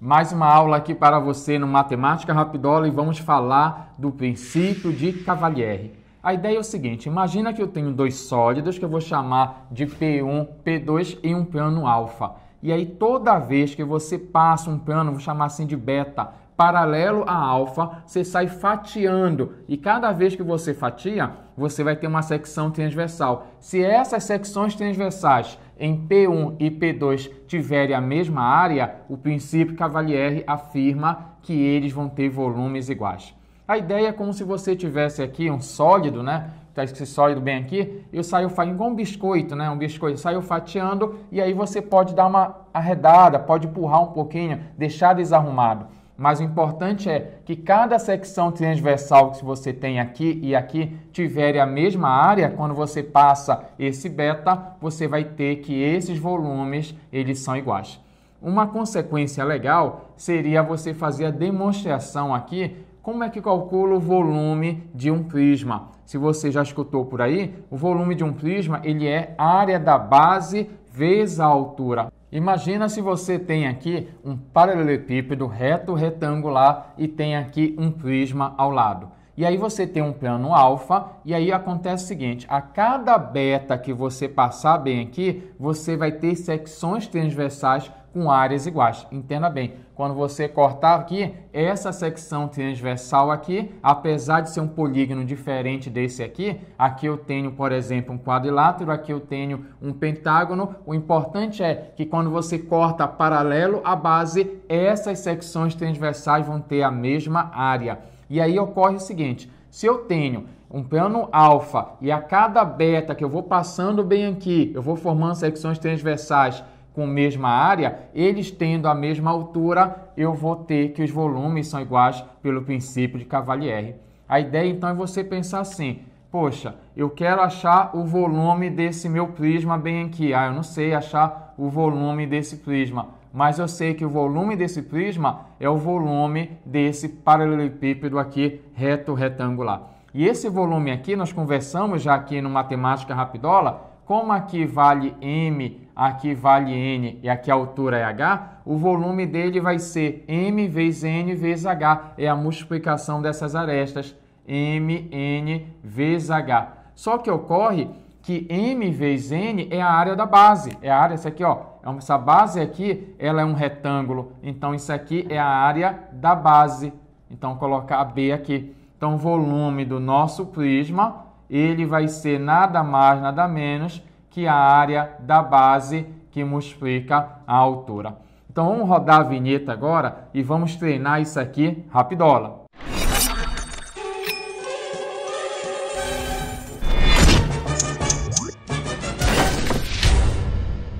Mais uma aula aqui para você no Matemática Rapidola e vamos falar do princípio de Cavalieri. A ideia é o seguinte, imagina que eu tenho dois sólidos que eu vou chamar de P1, P2 e um plano alfa. E aí toda vez que você passa um plano, vou chamar assim de beta, paralelo a alfa, você sai fatiando. E cada vez que você fatia, você vai ter uma secção transversal. Se essas secções transversais em P1 e P2 tiverem a mesma área, o princípio Cavalieri afirma que eles vão ter volumes iguais. A ideia é como se você tivesse aqui um sólido, né? Tá esse sólido bem aqui, eu saio igual um biscoito, né? Um biscoito, saio fatiando e aí você pode dar uma arredada, pode empurrar um pouquinho, deixar desarrumado. Mas o importante é que cada secção transversal que você tem aqui e aqui tiver a mesma área, quando você passa esse beta, você vai ter que esses volumes, eles são iguais. Uma consequência legal seria você fazer a demonstração aqui como é que calcula o volume de um prisma. Se você já escutou por aí, o volume de um prisma ele é a área da base vezes a altura. Imagina se você tem aqui um paralelepípedo reto retangular e tem aqui um prisma ao lado. E aí você tem um plano alfa e aí acontece o seguinte, a cada beta que você passar bem aqui, você vai ter secções transversais com áreas iguais. Entenda bem, quando você cortar aqui, essa secção transversal aqui, apesar de ser um polígono diferente desse aqui, aqui eu tenho, por exemplo, um quadrilátero, aqui eu tenho um pentágono. O importante é que quando você corta paralelo à base, essas secções transversais vão ter a mesma área. E aí ocorre o seguinte, se eu tenho um plano alfa e a cada beta que eu vou passando bem aqui, eu vou formando secções transversais com mesma área, eles tendo a mesma altura, eu vou ter que os volumes são iguais pelo princípio de Cavalieri. A ideia então é você pensar assim: poxa, eu quero achar o volume desse meu prisma bem aqui. Ah, eu não sei achar o volume desse prisma, mas eu sei que o volume desse prisma é o volume desse paralelepípedo aqui reto retangular. E esse volume aqui, nós conversamos já aqui no Matemática Rapidola, como aqui vale m aqui vale N e aqui a altura é H, o volume dele vai ser M vezes N vezes H. É a multiplicação dessas arestas, M, N vezes H. Só que ocorre que M vezes N é a área da base, é a área, essa aqui, ó, essa base aqui, ela é um retângulo, então isso aqui é a área da base. Então, colocar B aqui. Então, o volume do nosso prisma, ele vai ser nada mais, nada menos que é a área da base que multiplica a altura. Então vamos rodar a vinheta agora e vamos treinar isso aqui rapidola.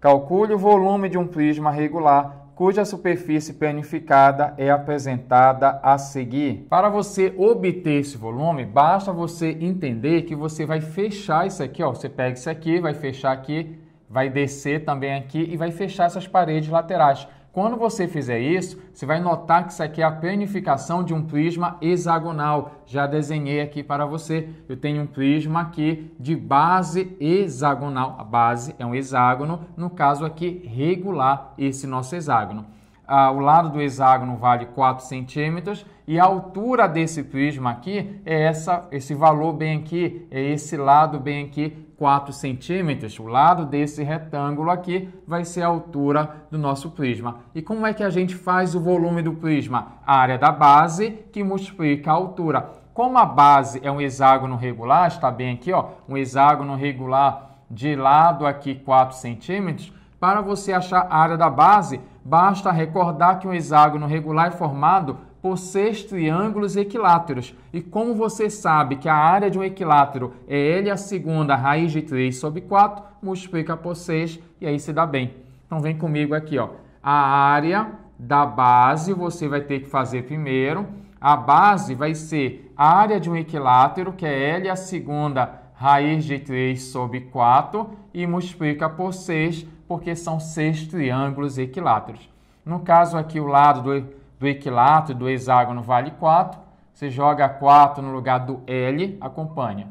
Calcule o volume de um prisma regular cuja superfície planificada é apresentada a seguir. Para você obter esse volume, basta você entender que você vai fechar isso aqui, ó. Você pega isso aqui, vai fechar aqui, vai descer também aqui e vai fechar essas paredes laterais. Quando você fizer isso, você vai notar que isso aqui é a planificação de um prisma hexagonal. Já desenhei aqui para você. Eu tenho um prisma aqui de base hexagonal. A base é um hexágono, no caso aqui regular esse nosso hexágono. Ah, o lado do hexágono vale 4 centímetros e a altura desse prisma aqui é essa, esse valor bem aqui, é esse lado bem aqui 4 centímetros, o lado desse retângulo aqui vai ser a altura do nosso prisma. E como é que a gente faz o volume do prisma? A área da base que multiplica a altura. Como a base é um hexágono regular, está bem aqui, ó, um hexágono regular de lado aqui 4 centímetros, para você achar a área da base, basta recordar que um hexágono regular é formado por seis triângulos equiláteros. E como você sabe que a área de um equilátero é L a segunda raiz de 3 sobre 4, multiplica por 6 e aí se dá bem. Então vem comigo aqui, ó. A área da base você vai ter que fazer primeiro. A base vai ser a área de um equilátero, que é L a segunda raiz de 3 sobre 4 e multiplica por 6, porque são seis triângulos equiláteros. No caso aqui, o lado do do equilátero do hexágono vale 4. Você joga 4 no lugar do L, acompanha.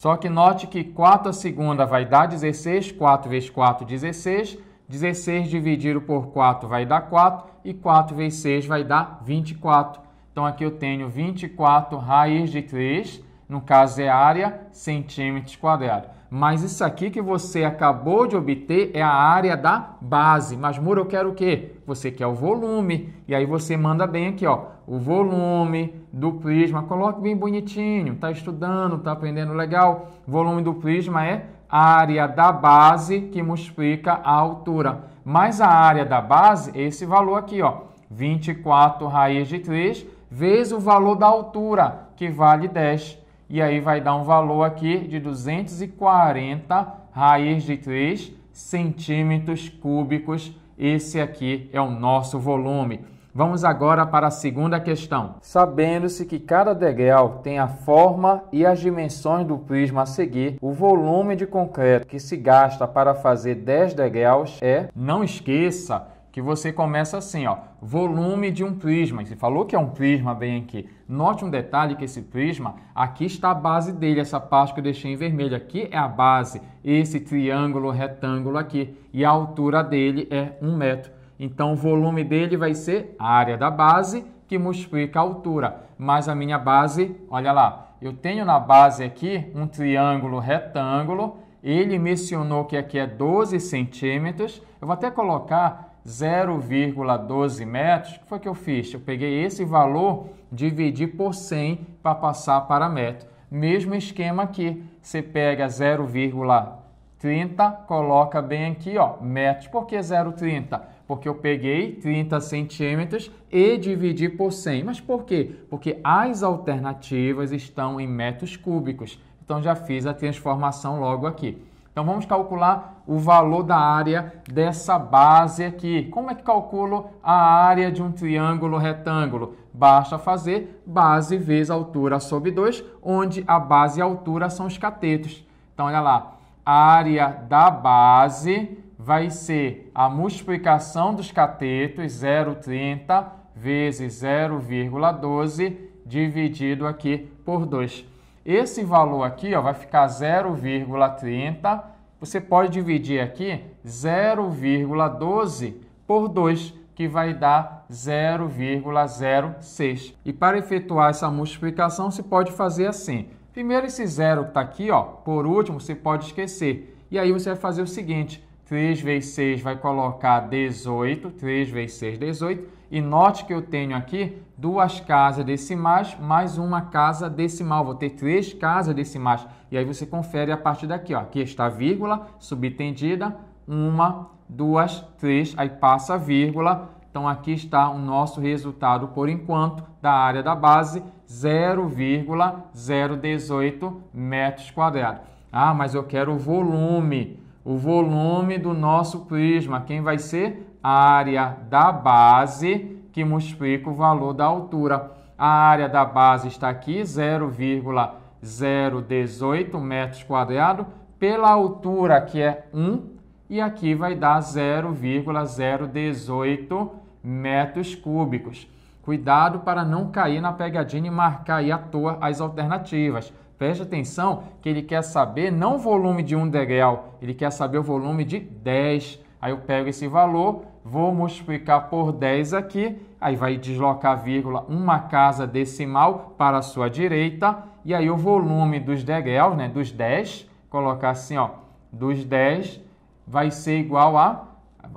Só que note que 4 a segunda vai dar 16, 4 vezes 4, 16. 16 dividido por 4 vai dar 4 e 4 vezes 6 vai dar 24. Então aqui eu tenho 24 raiz de 3 no caso é área centímetros quadrados. Mas isso aqui que você acabou de obter é a área da base. Mas, Muro, eu quero o quê? Você quer o volume. E aí você manda bem aqui, ó. O volume do prisma. Coloque bem bonitinho. Tá estudando, tá aprendendo legal. O volume do prisma é a área da base que multiplica a altura. Mais a área da base, esse valor aqui, ó, 24 raiz de 3, vezes o valor da altura, que vale 10. E aí vai dar um valor aqui de 240 raiz de 3 centímetros cúbicos. Esse aqui é o nosso volume. Vamos agora para a segunda questão. Sabendo-se que cada degrau tem a forma e as dimensões do prisma a seguir, o volume de concreto que se gasta para fazer 10 degraus é. Não esqueça que você começa assim, ó, volume de um prisma. Você falou que é um prisma bem aqui. Note um detalhe que esse prisma, aqui está a base dele, essa parte que eu deixei em vermelho aqui é a base, esse triângulo retângulo aqui, e a altura dele é um metro. Então o volume dele vai ser a área da base que multiplica a altura, mais a minha base, olha lá, eu tenho na base aqui um triângulo retângulo, ele mencionou que aqui é 12 centímetros, eu vou até colocar 0,12 metros, o que foi que eu fiz? Eu peguei esse valor, dividi por 100 para passar para metro. Mesmo esquema aqui, você pega 0,30, coloca bem aqui, ó, metros. Por que 0,30? Porque eu peguei 30 centímetros e dividi por 100. Mas por quê? Porque as alternativas estão em metros cúbicos. Então já fiz a transformação logo aqui. Então vamos calcular o valor da área dessa base aqui. Como é que calculo a área de um triângulo retângulo? Basta fazer base vezes altura sobre 2, onde a base e a altura são os catetos. Então olha lá, a área da base vai ser a multiplicação dos catetos, 0,30 vezes 0,12, dividido aqui por 2. Esse valor aqui ó, vai ficar 0,30. Você pode dividir aqui 0,12 por 2, que vai dar 0,06. E para efetuar essa multiplicação, se pode fazer assim. Primeiro esse zero que está aqui, ó, por último, você pode esquecer. E aí você vai fazer o seguinte, 3 vezes 6 vai colocar 18, 3 vezes 6, 18 e note que eu tenho aqui duas casas decimais mais uma casa decimal. Vou ter três casas decimais. E aí você confere a partir daqui. Ó. Aqui está a vírgula subtendida. Uma, duas, três. Aí passa a vírgula. Então aqui está o nosso resultado por enquanto da área da base, 0,018 metros quadrados. Ah, mas eu quero o volume, o volume do nosso prisma. Quem vai ser? a área da base que multiplica o valor da altura. A área da base está aqui, 0,018 metros quadrados, pela altura que é 1, e aqui vai dar 0,018 metros cúbicos. Cuidado para não cair na pegadinha e marcar aí à toa as alternativas. Preste atenção que ele quer saber não o volume de um degrau, ele quer saber o volume de 10. Aí eu pego esse valor, vou multiplicar por 10 aqui, aí vai deslocar a vírgula uma casa decimal para a sua direita, e aí o volume dos degraus, né, dos 10, colocar assim, ó, dos 10 vai ser igual a,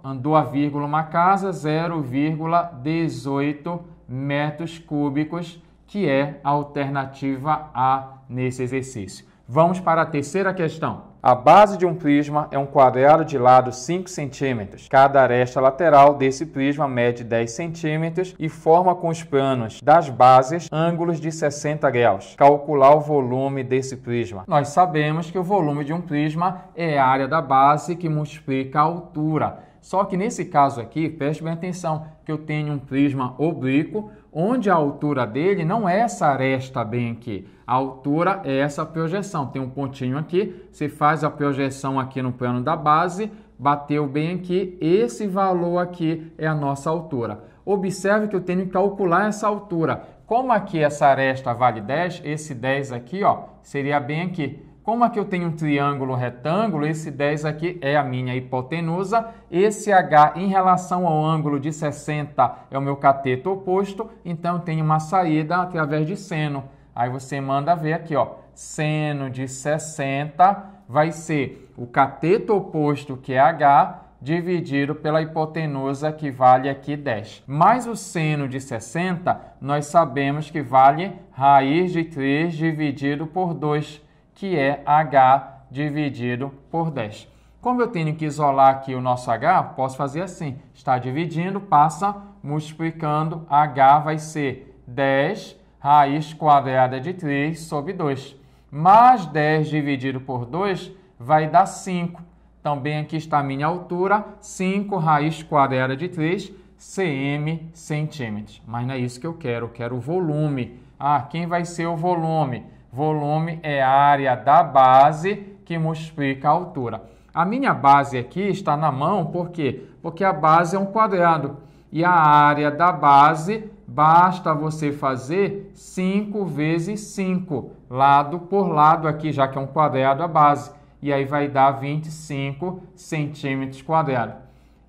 andou a vírgula uma casa, 0,18 metros cúbicos, que é a alternativa A nesse exercício. Vamos para a terceira questão. A base de um prisma é um quadrado de lado 5 cm. Cada aresta lateral desse prisma mede 10 cm e forma com os planos das bases ângulos de 60 graus. Calcular o volume desse prisma. Nós sabemos que o volume de um prisma é a área da base que multiplica a altura. Só que nesse caso aqui, preste bem atenção, que eu tenho um prisma oblíquo, onde a altura dele não é essa aresta bem aqui. A altura é essa projeção. Tem um pontinho aqui, você faz a projeção aqui no plano da base, bateu bem aqui, esse valor aqui é a nossa altura. Observe que eu tenho que calcular essa altura. Como aqui essa aresta vale 10, esse 10 aqui ó, seria bem aqui. Como aqui eu tenho um triângulo retângulo, esse 10 aqui é a minha hipotenusa, esse H em relação ao ângulo de 60 é o meu cateto oposto, então eu tenho uma saída através de seno. Aí você manda ver aqui, ó, seno de 60 vai ser o cateto oposto, que é H, dividido pela hipotenusa, que vale aqui 10. Mais o seno de 60, nós sabemos que vale raiz de 3 dividido por 2 que é H dividido por 10. Como eu tenho que isolar aqui o nosso H, posso fazer assim. Está dividindo, passa, multiplicando. H vai ser 10 raiz quadrada de 3 sobre 2. Mais 10 dividido por 2 vai dar 5. Também aqui está a minha altura, 5 raiz quadrada de 3 cm centímetros. Mas não é isso que eu quero, eu quero o volume. Ah, quem vai ser o volume? Volume é a área da base que multiplica a altura. A minha base aqui está na mão, por quê? Porque a base é um quadrado. E a área da base basta você fazer 5 vezes 5, lado por lado aqui, já que é um quadrado a base. E aí vai dar 25 centímetros quadrados.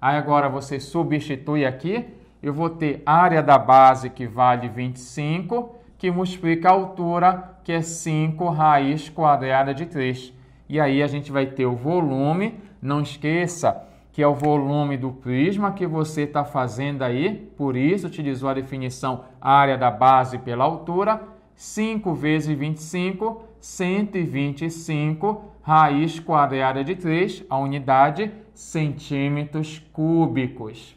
Aí agora você substitui aqui, eu vou ter área da base que vale 25 que multiplica a altura, que é 5 raiz quadrada de 3. E aí a gente vai ter o volume, não esqueça que é o volume do prisma que você está fazendo aí, por isso utilizou a definição área da base pela altura, 5 vezes 25, 125, raiz quadrada de 3, a unidade centímetros cúbicos.